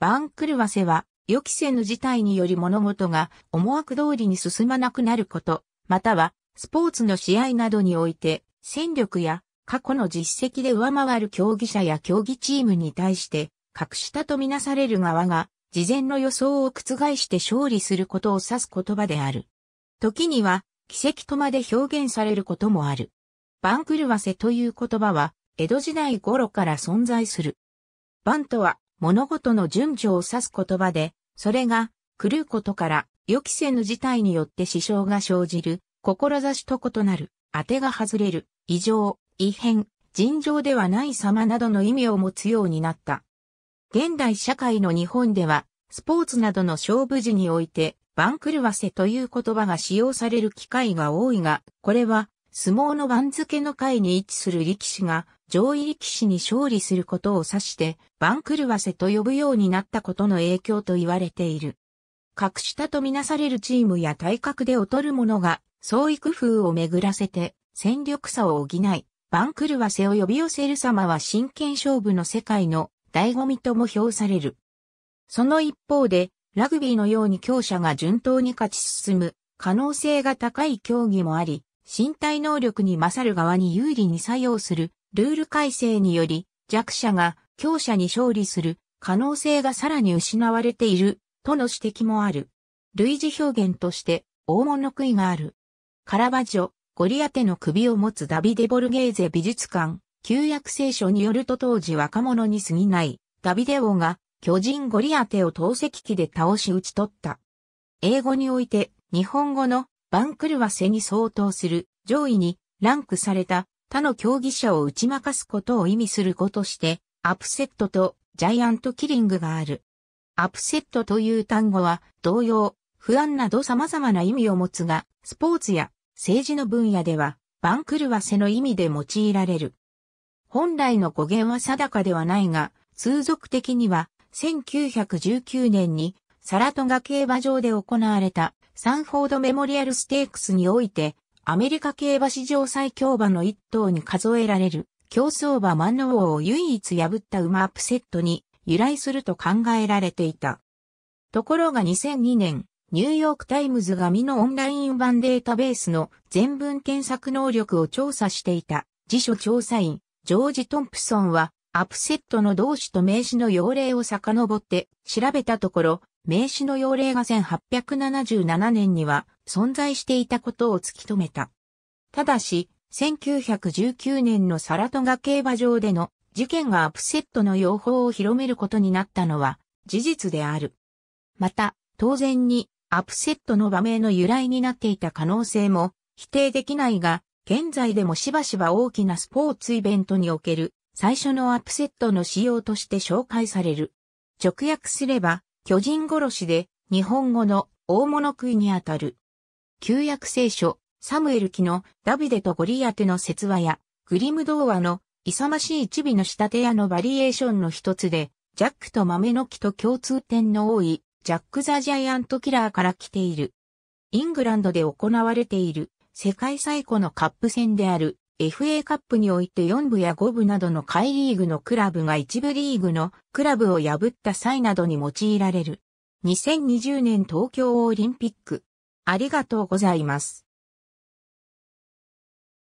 番狂わせは、予期せぬ事態により物事が思惑通りに進まなくなること、または、スポーツの試合などにおいて、戦力や過去の実績で上回る競技者や競技チームに対して、格下とみなされる側が、事前の予想を覆して勝利することを指す言葉である。時には、奇跡とまで表現されることもある。番狂わせという言葉は、江戸時代頃から存在する。番とは、物事の順序を指す言葉で、それが、狂うことから、予期せぬ事態によって支障が生じる、志と異なる、当てが外れる、異常、異変、尋常ではない様などの意味を持つようになった。現代社会の日本では、スポーツなどの勝負時において、番狂わせという言葉が使用される機会が多いが、これは、相撲の番付の会に位置する力士が、上位力士に勝利することを指して、番狂わせと呼ぶようになったことの影響と言われている。格下とみなされるチームや体格で劣る者が、創意工夫を巡らせて、戦力差を補い、番狂わせを呼び寄せる様は真剣勝負の世界の醍醐味とも評される。その一方で、ラグビーのように強者が順当に勝ち進む可能性が高い競技もあり、身体能力に勝る側に有利に作用するルール改正により弱者が強者に勝利する可能性がさらに失われているとの指摘もある。類似表現として大物いがある。カラバジョ、ゴリアテの首を持つダビデ・ボルゲーゼ美術館、旧約聖書によると当時若者に過ぎないダビデ王が巨人ゴリアテを投石機で倒し打ち取った。英語において日本語のバンクルに相当する上位にランクされた他の競技者を打ち負かすことを意味する語として、アプセットとジャイアントキリングがある。アプセットという単語は同様、不安など様々な意味を持つが、スポーツや政治の分野では、番狂わせの意味で用いられる。本来の語源は定かではないが、通俗的には、1919年にサラトガ競馬場で行われたサンフォードメモリアルステークスにおいてアメリカ競馬史上最強馬の一頭に数えられる、競争馬万能王を唯一破った馬アップセットに由来すると考えられていた。ところが2002年、ニューヨークタイムズがミのオンライン版データベースの全文検索能力を調査していた辞書調査員、ジョージ・トンプソンは、アップセットの動詞と名詞の用例を遡って調べたところ、名詞の用例が1877年には存在していたことを突き止めた。ただし、1919年のサラトガ競馬場での事件がアップセットの用法を広めることになったのは事実である。また、当然にアップセットの場名の由来になっていた可能性も否定できないが、現在でもしばしば大きなスポーツイベントにおける最初のアップセットの仕様として紹介される。直訳すれば、巨人殺しで日本語の大物食いにあたる。旧約聖書、サムエル記のダビデとゴリアテの説話や、グリム童話の勇ましい一尾の仕立て屋のバリエーションの一つで、ジャックと豆の木と共通点の多い、ジャック・ザ・ジャイアント・キラーから来ている。イングランドで行われている世界最古のカップ戦である FA カップにおいて4部や5部などの下位リーグのクラブが1部リーグのクラブを破った際などに用いられる。2020年東京オリンピックありがとうございます。